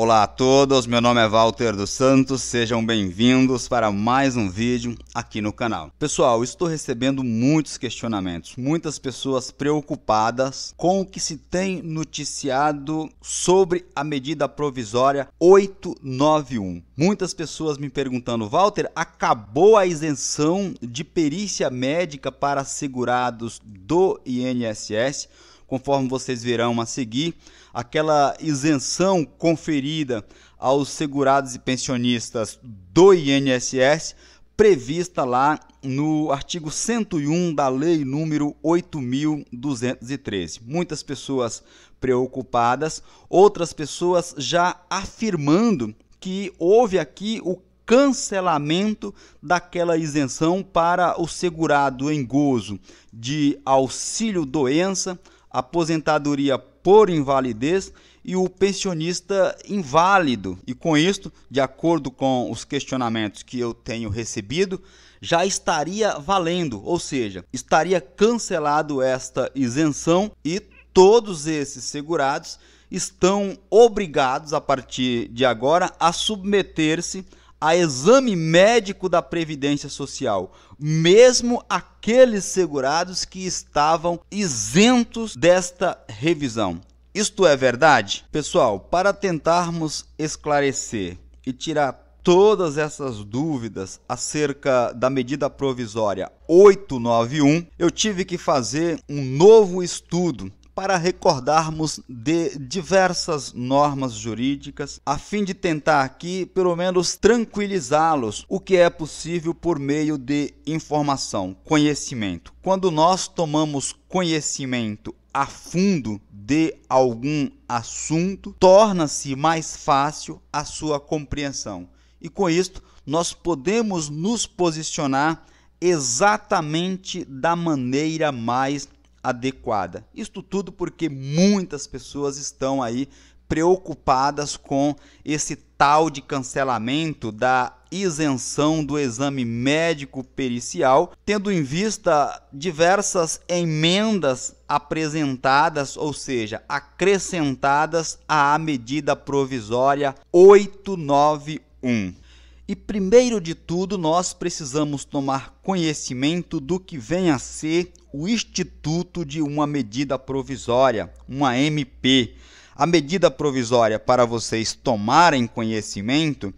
Olá a todos, meu nome é Walter dos Santos, sejam bem-vindos para mais um vídeo aqui no canal. Pessoal, estou recebendo muitos questionamentos, muitas pessoas preocupadas com o que se tem noticiado sobre a medida provisória 891. Muitas pessoas me perguntando, Walter, acabou a isenção de perícia médica para segurados do INSS? Conforme vocês verão a seguir, aquela isenção conferida aos segurados e pensionistas do INSS prevista lá no artigo 101 da lei número 8213. Muitas pessoas preocupadas, outras pessoas já afirmando que houve aqui o cancelamento daquela isenção para o segurado em gozo de auxílio doença, aposentadoria por invalidez e o pensionista inválido. E com isto, de acordo com os questionamentos que eu tenho recebido, já estaria valendo, ou seja, estaria cancelado esta isenção e todos esses segurados estão obrigados a partir de agora a submeter-se a exame médico da Previdência Social, mesmo aqueles segurados que estavam isentos desta revisão. Isto é verdade? Pessoal, para tentarmos esclarecer e tirar todas essas dúvidas acerca da medida provisória 891, eu tive que fazer um novo estudo para recordarmos de diversas normas jurídicas, a fim de tentar aqui, pelo menos, tranquilizá-los, o que é possível por meio de informação, conhecimento. Quando nós tomamos conhecimento a fundo de algum assunto, torna-se mais fácil a sua compreensão. E com isto, nós podemos nos posicionar exatamente da maneira mais adequada. Isto tudo porque muitas pessoas estão aí preocupadas com esse tal de cancelamento da isenção do exame médico pericial, tendo em vista diversas emendas apresentadas, ou seja, acrescentadas à medida provisória 891. E primeiro de tudo, nós precisamos tomar conhecimento do que vem a ser o instituto de uma medida provisória, uma MP. A medida provisória, para vocês tomarem conhecimento,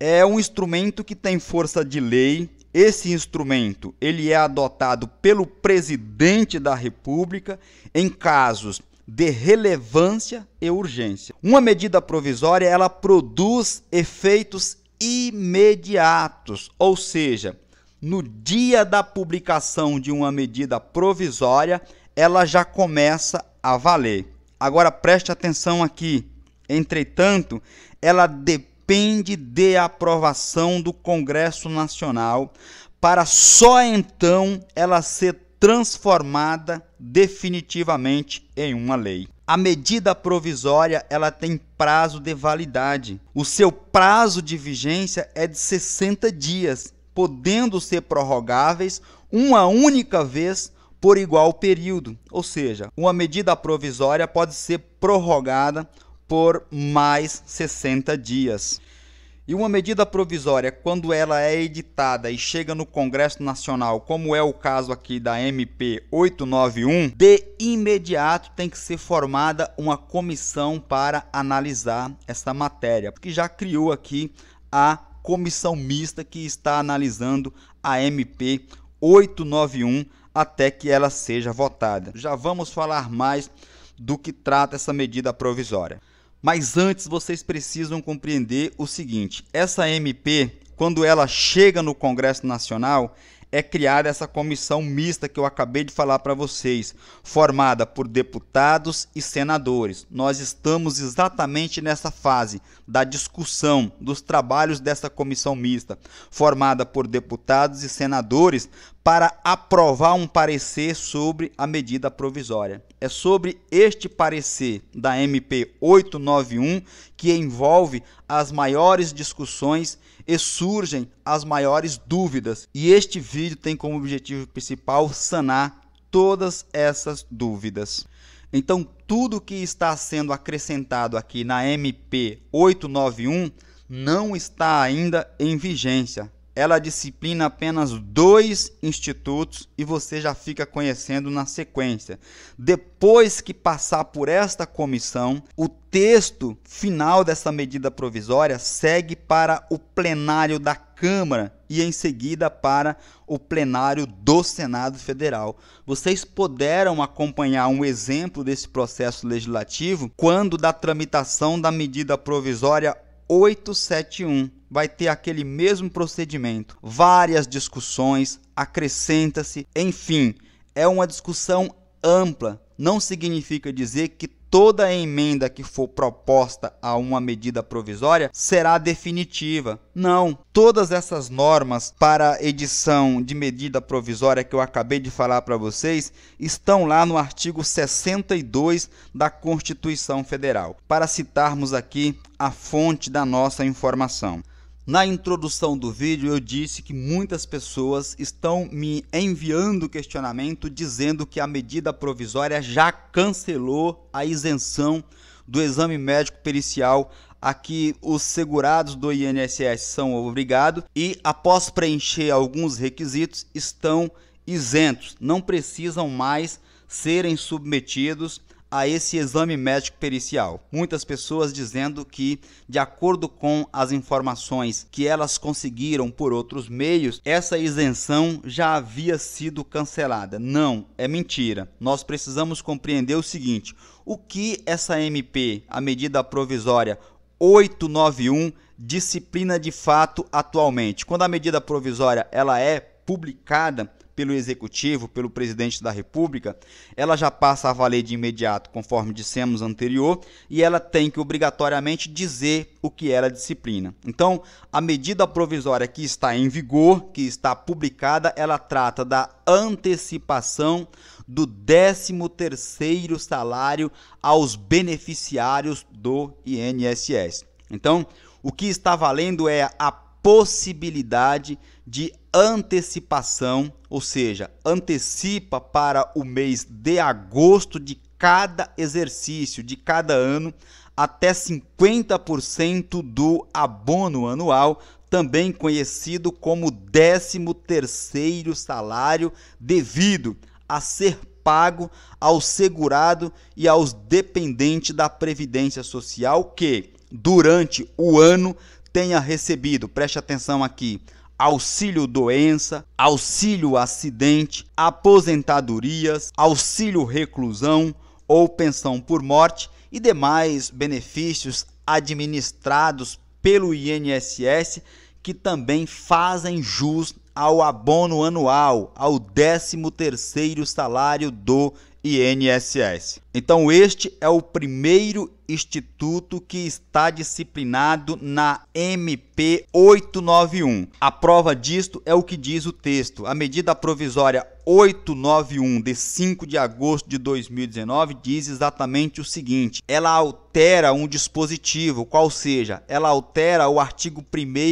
é um instrumento que tem força de lei. Esse instrumento, ele é adotado pelo presidente da República em casos de relevância e urgência. Uma medida provisória, ela produz efeitos imediatos, ou seja, no dia da publicação de uma medida provisória, ela já começa a valer. Agora preste atenção aqui. Entretanto, ela depende de aprovação do Congresso Nacional para só então ela ser transformada definitivamente em uma lei. A medida provisória, ela tem prazo de validade. O seu prazo de vigência é de 60 dias, podendo ser prorrogáveis uma única vez por igual período. Ou seja, uma medida provisória pode ser prorrogada por mais 60 dias. E uma medida provisória, quando ela é editada e chega no Congresso Nacional, como é o caso aqui da MP 891, de imediato tem que ser formada uma comissão para analisar essa matéria, porque já criou aqui a comissão mista que está analisando a MP 891 até que ela seja votada. Já vamos falar mais do que trata essa medida provisória. Mas antes vocês precisam compreender o seguinte: essa MP, quando ela chega no Congresso Nacional, é criada essa comissão mista que eu acabei de falar para vocês, formada por deputados e senadores. Nós estamos exatamente nessa fase da discussão dos trabalhos dessa comissão mista, formada por deputados e senadores, para aprovar um parecer sobre a medida provisória. É sobre este parecer da MP 891 que envolve as maiores discussões e surgem as maiores dúvidas. E este vídeo tem como objetivo principal sanar todas essas dúvidas. Então, tudo que está sendo acrescentado aqui na MP 891 não está ainda em vigência ela disciplina apenas dois institutos e você já fica conhecendo na sequência. Depois que passar por esta comissão, o texto final dessa medida provisória segue para o plenário da Câmara e em seguida para o plenário do Senado Federal. Vocês puderam acompanhar um exemplo desse processo legislativo quando da tramitação da medida provisória 871 vai ter aquele mesmo procedimento. Várias discussões, acrescenta-se, enfim, é uma discussão ampla. Não significa dizer que toda emenda que for proposta a uma medida provisória será definitiva. Não. Todas essas normas para edição de medida provisória que eu acabei de falar para vocês estão lá no artigo 62 da Constituição Federal, para citarmos aqui a fonte da nossa informação. Na introdução do vídeo, eu disse que muitas pessoas estão me enviando questionamento dizendo que a medida provisória já cancelou a isenção do exame médico pericial a que os segurados do INSS são obrigados e, após preencher alguns requisitos, estão isentos, não precisam mais serem submetidos a esse exame médico pericial. Muitas pessoas dizendo que, de acordo com as informações que elas conseguiram por outros meios, essa isenção já havia sido cancelada. Não, é mentira. Nós precisamos compreender o seguinte: o que essa MP, a medida provisória 891, disciplina de fato atualmente? Quando a medida provisória ela é publicada, pelo Executivo, pelo Presidente da República, ela já passa a valer de imediato, conforme dissemos anterior, e ela tem que obrigatoriamente dizer o que ela disciplina. Então, a medida provisória que está em vigor, que está publicada, ela trata da antecipação do 13º salário aos beneficiários do INSS. Então, o que está valendo é a possibilidade de antecipação, ou seja, antecipa para o mês de agosto de cada exercício, de cada ano, até 50% do abono anual, também conhecido como 13º salário devido a ser pago ao segurado e aos dependentes da Previdência Social que, durante o ano, tenha recebido, preste atenção aqui, auxílio doença, auxílio acidente, aposentadorias, auxílio reclusão ou pensão por morte e demais benefícios administrados pelo INSS que também fazem jus ao abono anual, ao 13º salário do INSS. Então, este é o primeiro instituto que está disciplinado na MP 891. A prova disto é o que diz o texto. A medida provisória 891 de 5 de agosto de 2019 diz exatamente o seguinte: ela altera um dispositivo, qual seja, ela altera o artigo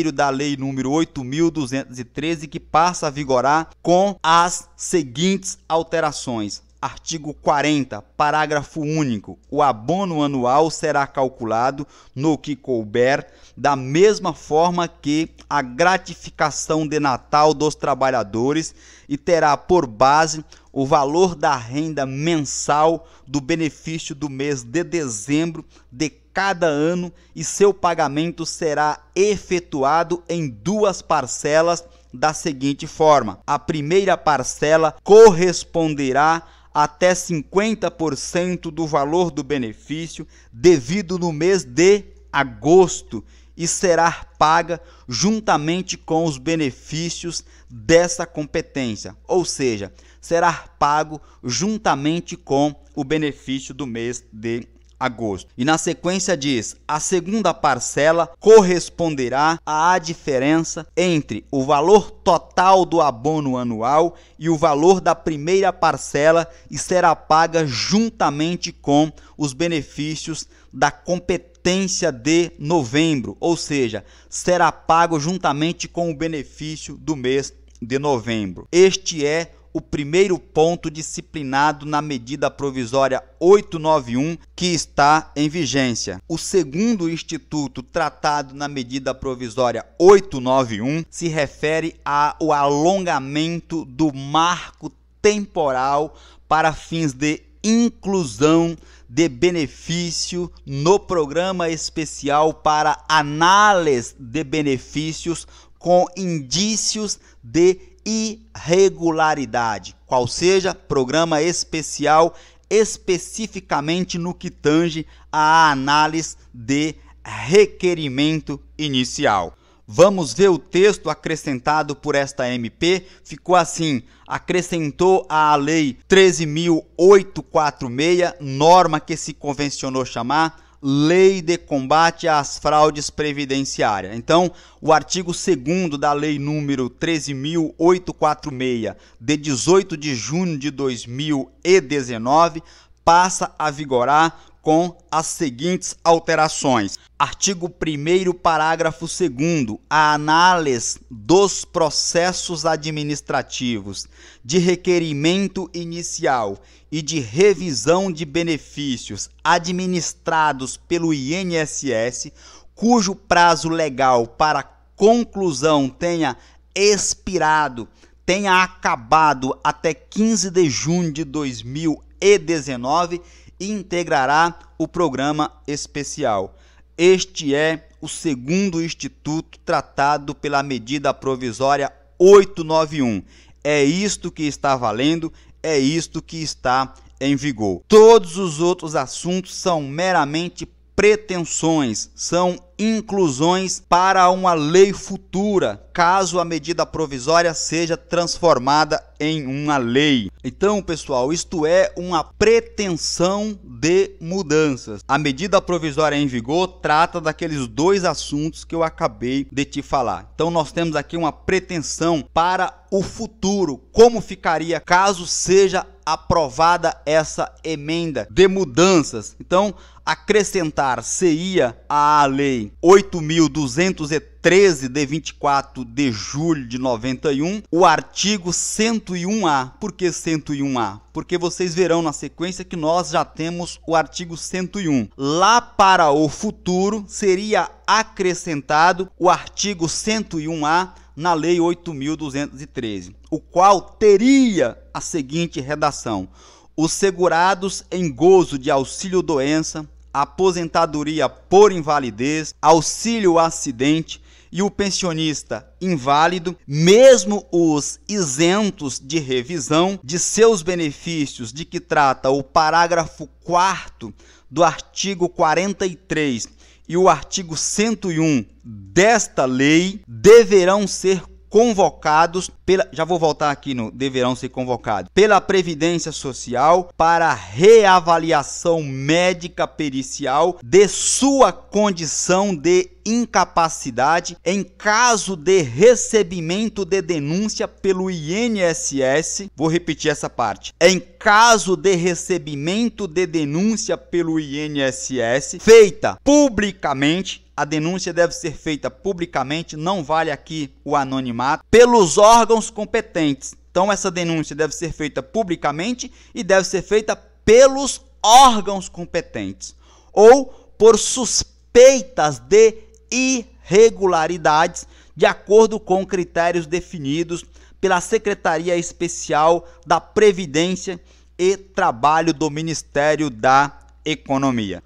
1 da lei número 8213 que passa a vigorar com as seguintes alterações. Artigo 40, parágrafo único. O abono anual será calculado, no que couber, da mesma forma que a gratificação de Natal dos trabalhadores e terá por base o valor da renda mensal do benefício do mês de dezembro de cada ano e seu pagamento será efetuado em duas parcelas da seguinte forma: a primeira parcela corresponderá até 50% do valor do benefício devido no mês de agosto e será paga juntamente com os benefícios dessa competência, ou seja, será pago juntamente com o benefício do mês de agosto. E na sequência diz: a segunda parcela corresponderá à diferença entre o valor total do abono anual e o valor da primeira parcela e será paga juntamente com os benefícios da competência de novembro, ou seja, será pago juntamente com o benefício do mês de novembro. Este é o primeiro ponto disciplinado na medida provisória 891 que está em vigência. O segundo instituto tratado na medida provisória 891 se refere ao alongamento do marco temporal para fins de inclusão de benefício no programa especial para análise de benefícios com indícios de irregularidade, qual seja, programa especial especificamente no que tange à análise de requerimento inicial. Vamos ver o texto acrescentado por esta MP. Ficou assim: acrescentou à Lei 13.846, norma que se convencionou chamar Lei de Combate às Fraudes Previdenciárias. Então, o artigo 2 da Lei número 13846, de 18 de junho de 2019, passa a vigorar com as seguintes alterações. Artigo 1 parágrafo 2 A análise dos processos administrativos de requerimento inicial e de revisão de benefícios administrados pelo INSS, cujo prazo legal para conclusão tenha expirado, tenha acabado até 15 de junho de 2019 integrará o programa especial. Este é o segundo instituto tratado pela medida provisória 891. É isto que está valendo, é isto que está em vigor. Todos os outros assuntos são meramente pretensões, são inclusões para uma lei futura, caso a medida provisória seja transformada em uma lei. Então, pessoal, isto é uma pretensão de mudanças. A medida provisória em vigor trata daqueles dois assuntos que eu acabei de te falar. Então, nós temos aqui uma pretensão para o futuro, como ficaria caso seja aprovada essa emenda de mudanças. Então, acrescentar seria à lei 8.213 de 24 de julho de 91, o artigo 101A. Por que 101A? Porque vocês verão na sequência que nós já temos o artigo 101. Lá para o futuro seria acrescentado o artigo 101A na Lei 8.213, o qual teria a seguinte redação: os segurados em gozo de auxílio-doença aposentadoria por invalidez, auxílio acidente e o pensionista inválido, mesmo os isentos de revisão de seus benefícios de que trata o parágrafo 4 do artigo 43 e o artigo 101 desta lei, deverão ser convocados pela já vou voltar aqui no deverão ser convocados pela Previdência Social para reavaliação médica pericial de sua condição de incapacidade em caso de recebimento de denúncia pelo INSS. Vou repetir essa parte. Em caso de recebimento de denúncia pelo INSS feita publicamente a denúncia deve ser feita publicamente, não vale aqui o anonimato, pelos órgãos competentes. Então, essa denúncia deve ser feita publicamente e deve ser feita pelos órgãos competentes ou por suspeitas de irregularidades, de acordo com critérios definidos pela Secretaria Especial da Previdência e Trabalho do Ministério da Economia.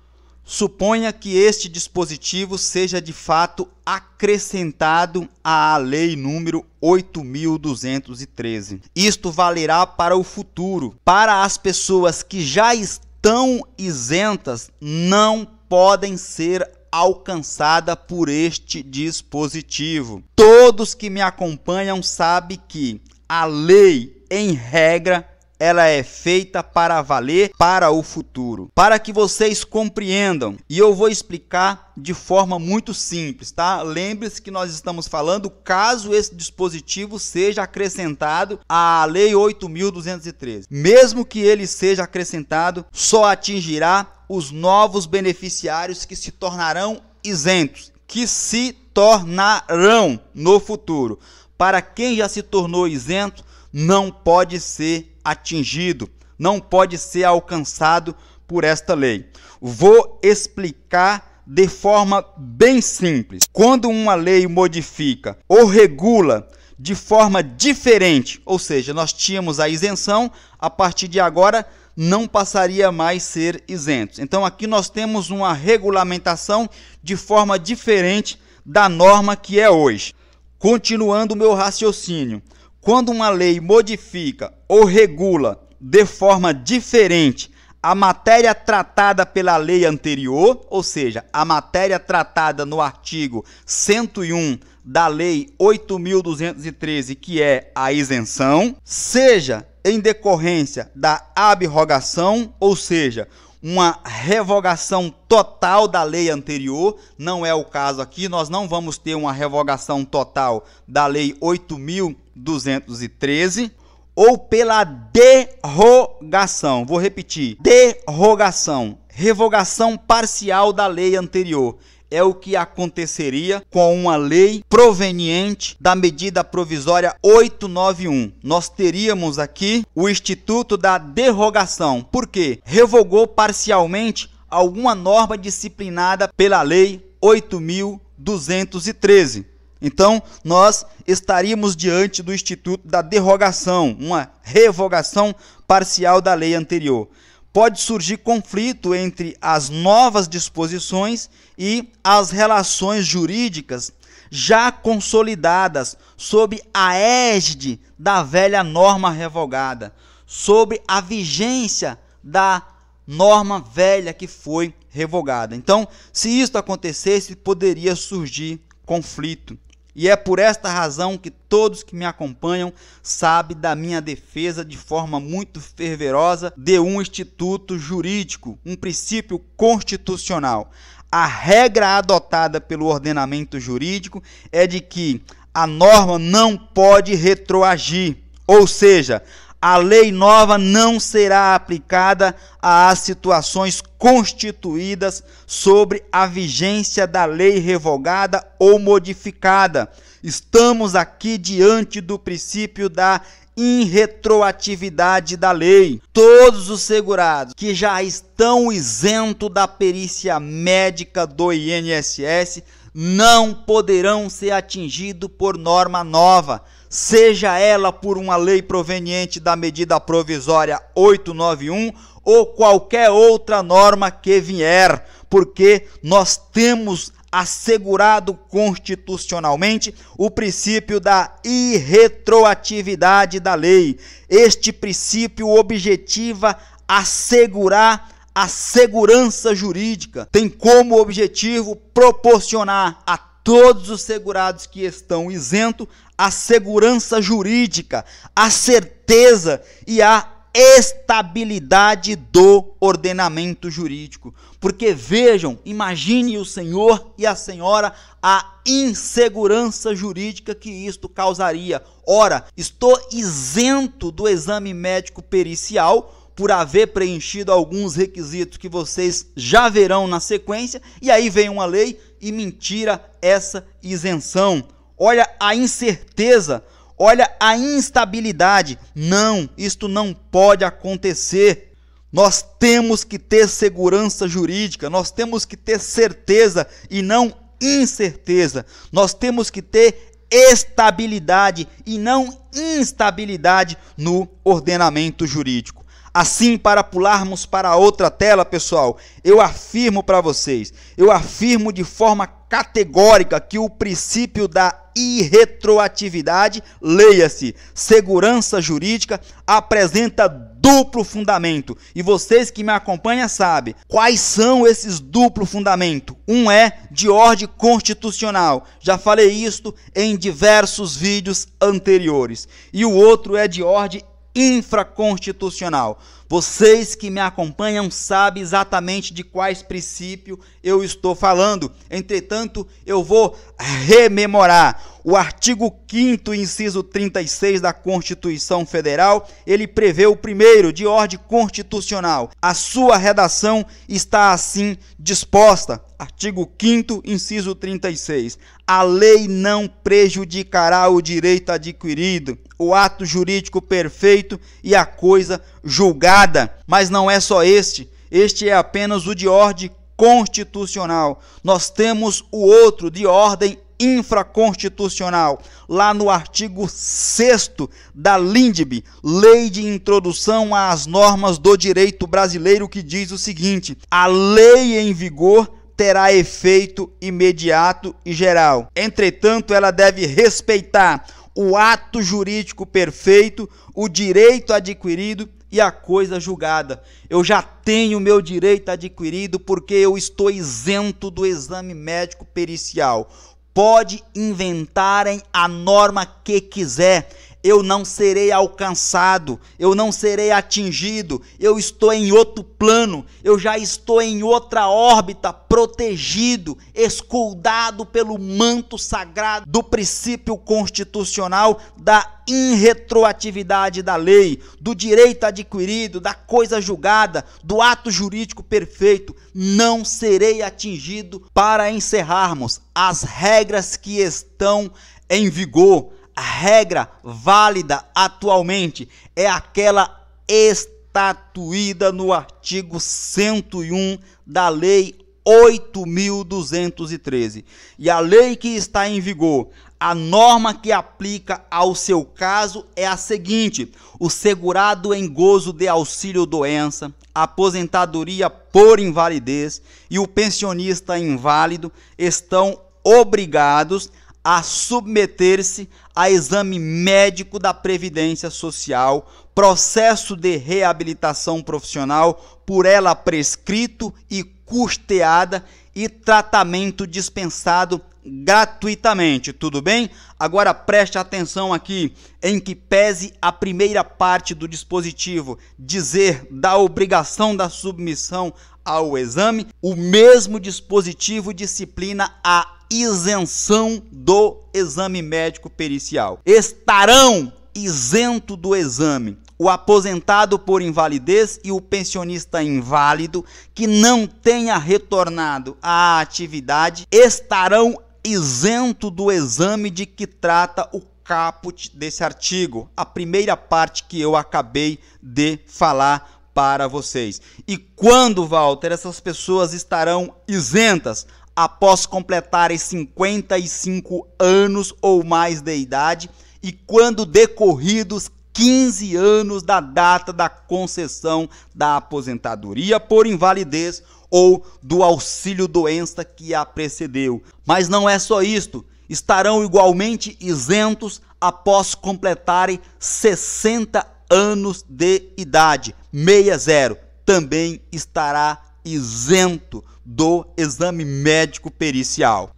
Suponha que este dispositivo seja de fato acrescentado à Lei número 8213. Isto valerá para o futuro. Para as pessoas que já estão isentas, não podem ser alcançada por este dispositivo. Todos que me acompanham sabem que a lei, em regra, ela é feita para valer para o futuro. Para que vocês compreendam, e eu vou explicar de forma muito simples, tá? Lembre-se que nós estamos falando caso esse dispositivo seja acrescentado à Lei 8.213. Mesmo que ele seja acrescentado, só atingirá os novos beneficiários que se tornarão isentos, que se tornarão no futuro. Para quem já se tornou isento, não pode ser atingido, não pode ser alcançado por esta lei. Vou explicar de forma bem simples. Quando uma lei modifica ou regula de forma diferente, ou seja, nós tínhamos a isenção, a partir de agora não passaria mais ser isentos. Então aqui nós temos uma regulamentação de forma diferente da norma que é hoje. Continuando o meu raciocínio, quando uma lei modifica ou regula de forma diferente a matéria tratada pela lei anterior, ou seja, a matéria tratada no artigo 101 da Lei 8.213, que é a isenção, seja em decorrência da abrogação, ou seja, uma revogação total da lei anterior, não é o caso aqui, nós não vamos ter uma revogação total da Lei 8.000 213 ou pela derrogação. Vou repetir: derrogação, revogação parcial da lei anterior. É o que aconteceria com uma lei proveniente da medida provisória 891. Nós teríamos aqui o Instituto da Derrogação, porque revogou parcialmente alguma norma disciplinada pela Lei 8.213. Então, nós estaríamos diante do instituto da derrogação, uma revogação parcial da lei anterior. Pode surgir conflito entre as novas disposições e as relações jurídicas já consolidadas sob a égide da velha norma revogada, sobre a vigência da norma velha que foi revogada. Então, se isso acontecesse, poderia surgir conflito. E é por esta razão que todos que me acompanham sabem da minha defesa de forma muito fervorosa de um instituto jurídico, um princípio constitucional. A regra adotada pelo ordenamento jurídico é de que a norma não pode retroagir, ou seja, a lei nova não será aplicada às situações constituídas sobre a vigência da lei revogada ou modificada. Estamos aqui diante do princípio da irretroatividade da lei. Todos os segurados que já estão isentos da perícia médica do INSS não poderão ser atingidos por norma nova seja ela por uma lei proveniente da medida provisória 891 ou qualquer outra norma que vier, porque nós temos assegurado constitucionalmente o princípio da irretroatividade da lei. Este princípio objetiva assegurar a segurança jurídica, tem como objetivo proporcionar a todos os segurados que estão isentos a segurança jurídica, a certeza e a estabilidade do ordenamento jurídico. Porque vejam, imagine o senhor e a senhora a insegurança jurídica que isto causaria. Ora, estou isento do exame médico pericial por haver preenchido alguns requisitos que vocês já verão na sequência, e aí vem uma lei e mentira essa isenção olha a incerteza, olha a instabilidade. Não, isto não pode acontecer. Nós temos que ter segurança jurídica, nós temos que ter certeza e não incerteza. Nós temos que ter estabilidade e não instabilidade no ordenamento jurídico. Assim, para pularmos para outra tela, pessoal, eu afirmo para vocês, eu afirmo de forma categórica que o princípio da irretroatividade, leia-se, segurança jurídica, apresenta duplo fundamento. E vocês que me acompanham sabem quais são esses duplo fundamento. Um é de ordem constitucional. Já falei isto em diversos vídeos anteriores. E o outro é de ordem infraconstitucional. Vocês que me acompanham sabem exatamente de quais princípios eu estou falando. Entretanto, eu vou rememorar. O artigo 5 inciso 36 da Constituição Federal, ele prevê o primeiro de ordem constitucional. A sua redação está assim disposta. Artigo 5 inciso 36. A lei não prejudicará o direito adquirido, o ato jurídico perfeito e a coisa julgada. Mas não é só este. Este é apenas o de ordem constitucional. Nós temos o outro de ordem infraconstitucional, lá no artigo 6 da LINDB, Lei de Introdução às Normas do Direito Brasileiro, que diz o seguinte: a lei em vigor terá efeito imediato e geral. Entretanto, ela deve respeitar o ato jurídico perfeito, o direito adquirido e a coisa julgada. Eu já tenho meu direito adquirido porque eu estou isento do exame médico pericial. Pode inventarem a norma que quiser, eu não serei alcançado, eu não serei atingido, eu estou em outro plano, eu já estou em outra órbita, protegido, escudado pelo manto sagrado do princípio constitucional da irretroatividade da lei, do direito adquirido, da coisa julgada, do ato jurídico perfeito. Não serei atingido para encerrarmos as regras que estão em vigor a regra válida atualmente é aquela estatuída no artigo 101 da Lei 8.213. E a lei que está em vigor, a norma que aplica ao seu caso é a seguinte: o segurado em gozo de auxílio-doença, aposentadoria por invalidez e o pensionista inválido estão obrigados a submeter-se a exame médico da Previdência Social, processo de reabilitação profissional por ela prescrito e custeada e tratamento dispensado gratuitamente, tudo bem? Agora preste atenção aqui em que pese a primeira parte do dispositivo dizer da obrigação da submissão ao exame, o mesmo dispositivo disciplina a isenção do exame médico pericial. Estarão isento do exame o aposentado por invalidez e o pensionista inválido que não tenha retornado à atividade estarão isento do exame de que trata o caput desse artigo, a primeira parte que eu acabei de falar para vocês. E quando, Walter, essas pessoas estarão isentas? após completarem 55 anos ou mais de idade e quando decorridos 15 anos da data da concessão da aposentadoria por invalidez ou do auxílio doença que a precedeu. Mas não é só isto, estarão igualmente isentos após completarem 60 anos de idade. 60 também estará isento do exame médico pericial.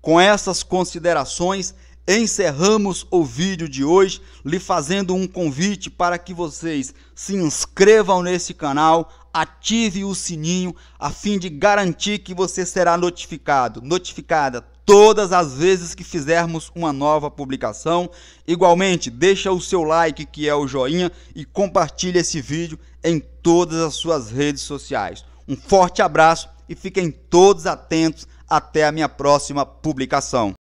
Com essas considerações, encerramos o vídeo de hoje, lhe fazendo um convite para que vocês se inscrevam nesse canal, ative o sininho a fim de garantir que você será notificado, notificada todas as vezes que fizermos uma nova publicação. Igualmente, deixa o seu like, que é o joinha, e compartilhe esse vídeo em todas as suas redes sociais. Um forte abraço e fiquem todos atentos até a minha próxima publicação.